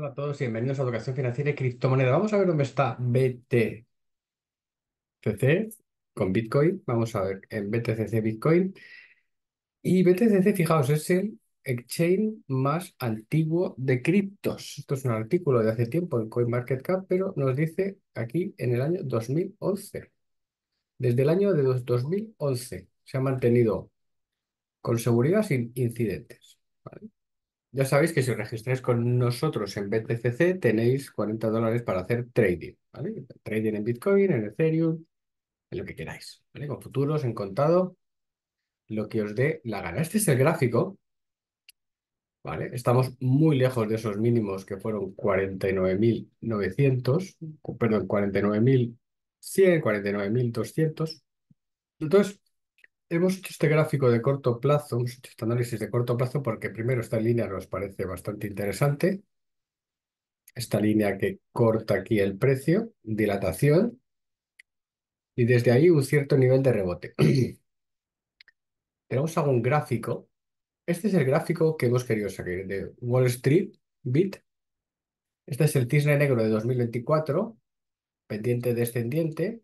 Hola a todos y bienvenidos a Educación Financiera y Criptomonedas. Vamos a ver dónde está BTCC con Bitcoin. Vamos a ver en BTCC Bitcoin. Y BTCC, fijaos, es el exchange más antiguo de criptos. Esto es un artículo de hace tiempo en CoinMarketCap, pero nos dice aquí en el año 2011. Desde el año de 2011 se ha mantenido con seguridad sin incidentes. ¿vale? Ya sabéis que si os registráis con nosotros en BTCC tenéis 40 dólares para hacer trading, ¿vale? Trading en Bitcoin, en Ethereum, en lo que queráis, ¿vale? Con futuros, en contado, lo que os dé la gana. Este es el gráfico, ¿vale? Estamos muy lejos de esos mínimos que fueron 49.900, perdón, 49.100, 49.200. Entonces, Hemos hecho este gráfico de corto plazo, hemos hecho este análisis de corto plazo porque primero esta línea nos parece bastante interesante. Esta línea que corta aquí el precio, dilatación, y desde ahí un cierto nivel de rebote. Tenemos algún gráfico. Este es el gráfico que hemos querido sacar de Wall Street Bit. Este es el cisne negro de 2024, pendiente descendiente,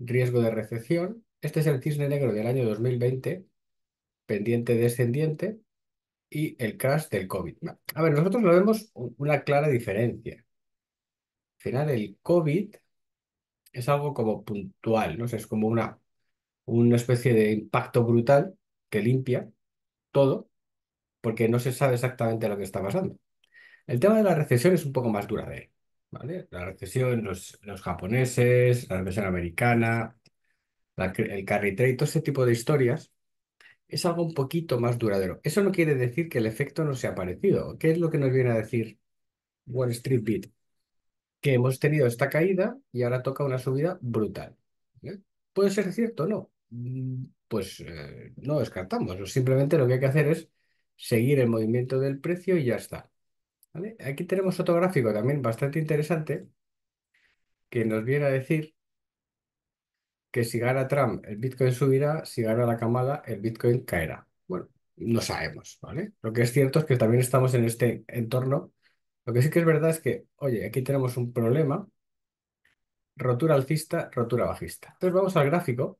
riesgo de recesión, este es el cisne negro del año 2020, pendiente descendiente, y el crash del COVID. A ver, nosotros lo vemos una clara diferencia. Al final, el COVID es algo como puntual, ¿no? es como una, una especie de impacto brutal que limpia todo porque no se sabe exactamente lo que está pasando. El tema de la recesión es un poco más dura duradero. ¿vale? La recesión, los, los japoneses, la recesión americana, el carry trade, todo ese tipo de historias, es algo un poquito más duradero. Eso no quiere decir que el efecto no sea parecido. ¿Qué es lo que nos viene a decir Wall Street Beat? Que hemos tenido esta caída y ahora toca una subida brutal. ¿eh? ¿Puede ser cierto o no? Mm, pues eh, no descartamos. Simplemente lo que hay que hacer es seguir el movimiento del precio y ya está. Aquí tenemos otro gráfico también bastante interesante que nos viene a decir que si gana Trump el Bitcoin subirá, si gana la Kamala el Bitcoin caerá. Bueno, no sabemos, ¿vale? Lo que es cierto es que también estamos en este entorno. Lo que sí que es verdad es que, oye, aquí tenemos un problema, rotura alcista, rotura bajista. Entonces vamos al gráfico.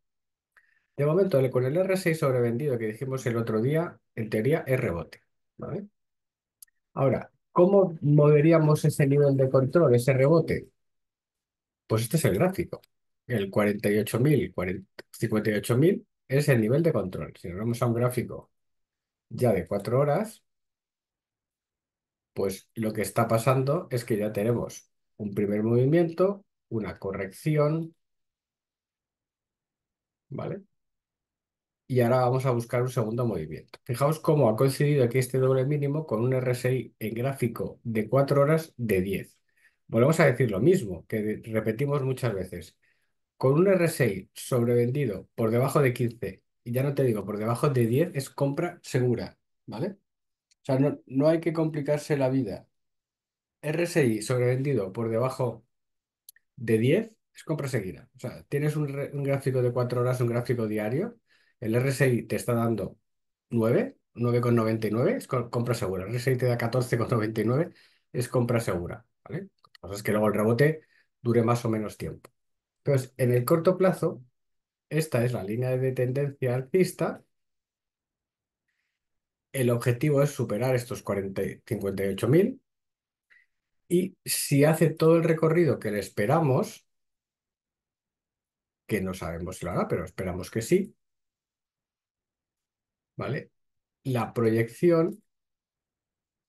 De momento, con el R6 sobrevendido que dijimos el otro día, en teoría es rebote, ¿vale? Ahora, ¿cómo moveríamos ese nivel de control, ese rebote? Pues este es el gráfico el 48.000, 58.000 es el nivel de control. Si nos vamos a un gráfico ya de 4 horas, pues lo que está pasando es que ya tenemos un primer movimiento, una corrección, ¿vale? Y ahora vamos a buscar un segundo movimiento. Fijaos cómo ha coincidido aquí este doble mínimo con un RSI en gráfico de 4 horas de 10. Volvemos a decir lo mismo, que repetimos muchas veces. Con un RSI sobrevendido por debajo de 15, y ya no te digo, por debajo de 10 es compra segura, ¿vale? O sea, no, hay que complicarse la vida. RSI sobrevendido por debajo de 10 es compra seguida. O sea, tienes un, gráfico de 4 horas, un gráfico diario, el RSI te está dando 9, 9,99 es compra segura. El RSI te da 14,99 es compra segura, ¿vale? que pasa es que luego el rebote dure más o menos tiempo. Entonces, en el corto plazo, esta es la línea de tendencia alcista. El objetivo es superar estos 58.000 y si hace todo el recorrido que le esperamos, que no sabemos si lo hará, pero esperamos que sí, ¿vale? La proyección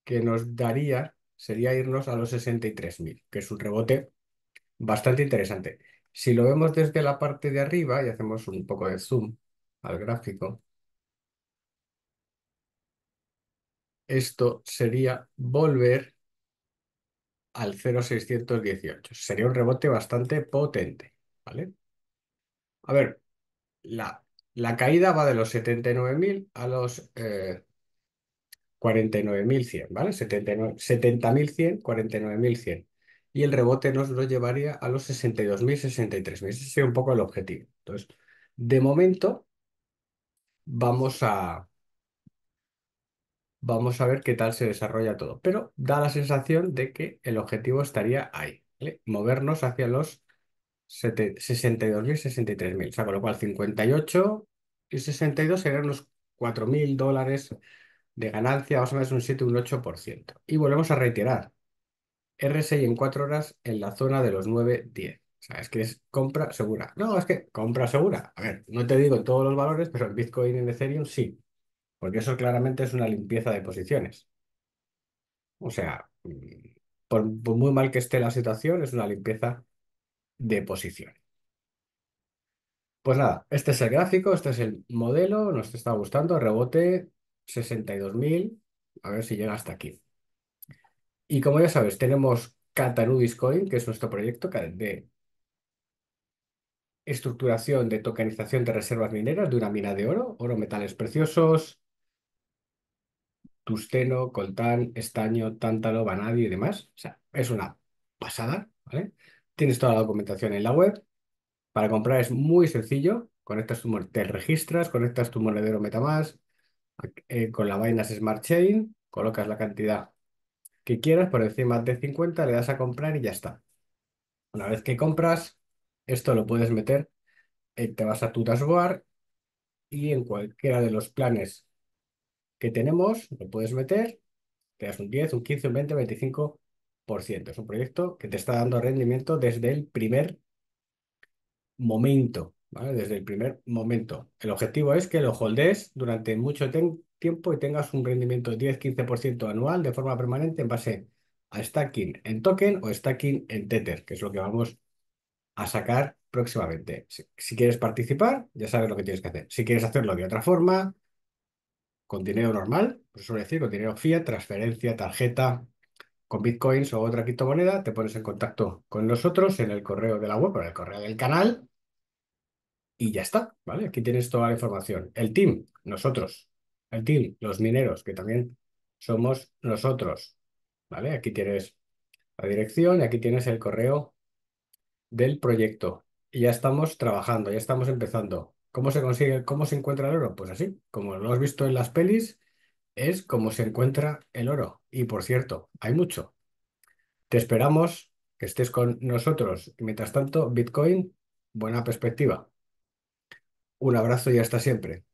que nos daría sería irnos a los 63.000, que es un rebote bastante interesante. Si lo vemos desde la parte de arriba y hacemos un poco de zoom al gráfico, esto sería volver al 0,618. Sería un rebote bastante potente, ¿vale? A ver, la, la caída va de los 79.000 a los 49.100, eh, ¿vale? 70.100, 49.100 y el rebote nos lo llevaría a los 62.000, 63.000. Ese sería un poco el objetivo. Entonces, de momento, vamos a, vamos a ver qué tal se desarrolla todo. Pero da la sensación de que el objetivo estaría ahí, movernos hacia los 62.000, 63.000. O sea, con lo cual 58 y 62 serían unos 4.000 dólares de ganancia, más o menos un 7, un 8%. Y volvemos a reiterar, RSI en 4 horas en la zona de los 9.10. O sea, es que es compra segura. No, es que compra segura. A ver, no te digo en todos los valores, pero en Bitcoin y en Ethereum sí. Porque eso claramente es una limpieza de posiciones. O sea, por muy mal que esté la situación, es una limpieza de posiciones. Pues nada, este es el gráfico, este es el modelo, nos está gustando, rebote 62.000, a ver si llega hasta aquí. Y como ya sabes, tenemos Catanudis Discoin, que es nuestro proyecto de estructuración de tokenización de reservas mineras de una mina de oro, oro, metales preciosos, tusteno, coltán, estaño, tántalo, vanadio y demás. O sea, es una pasada, ¿vale? Tienes toda la documentación en la web. Para comprar es muy sencillo. Conectas tu, te registras, conectas tu monedero MetaMask eh, con la Binance Smart Chain, colocas la cantidad que quieras por encima de 50, le das a comprar y ya está. Una vez que compras, esto lo puedes meter, eh, te vas a tu dashboard y en cualquiera de los planes que tenemos, lo puedes meter, te das un 10, un 15, un 20, 25%. Es un proyecto que te está dando rendimiento desde el primer momento, ¿vale? Desde el primer momento. El objetivo es que lo holdes durante mucho, tiempo tiempo y tengas un rendimiento de 10-15% anual de forma permanente en base a stacking en token o stacking en Tether, que es lo que vamos a sacar próximamente. Si, quieres participar, ya sabes lo que tienes que hacer. Si quieres hacerlo de otra forma, con dinero normal, pues suele decir, con dinero fiat, transferencia, tarjeta, con bitcoins o otra criptomoneda, te pones en contacto con nosotros en el correo de la web o en el correo del canal y ya está, ¿vale? Aquí tienes toda la información. El team, nosotros, el team, los mineros, que también somos nosotros. ¿Vale? Aquí tienes la dirección y aquí tienes el correo del proyecto. Y ya estamos trabajando, ya estamos empezando. ¿Cómo se consigue, cómo se encuentra el oro? Pues así, como lo has visto en las pelis, es como se encuentra el oro. Y por cierto, hay mucho. Te esperamos que estés con nosotros. mientras tanto, Bitcoin, buena perspectiva. Un abrazo y hasta siempre.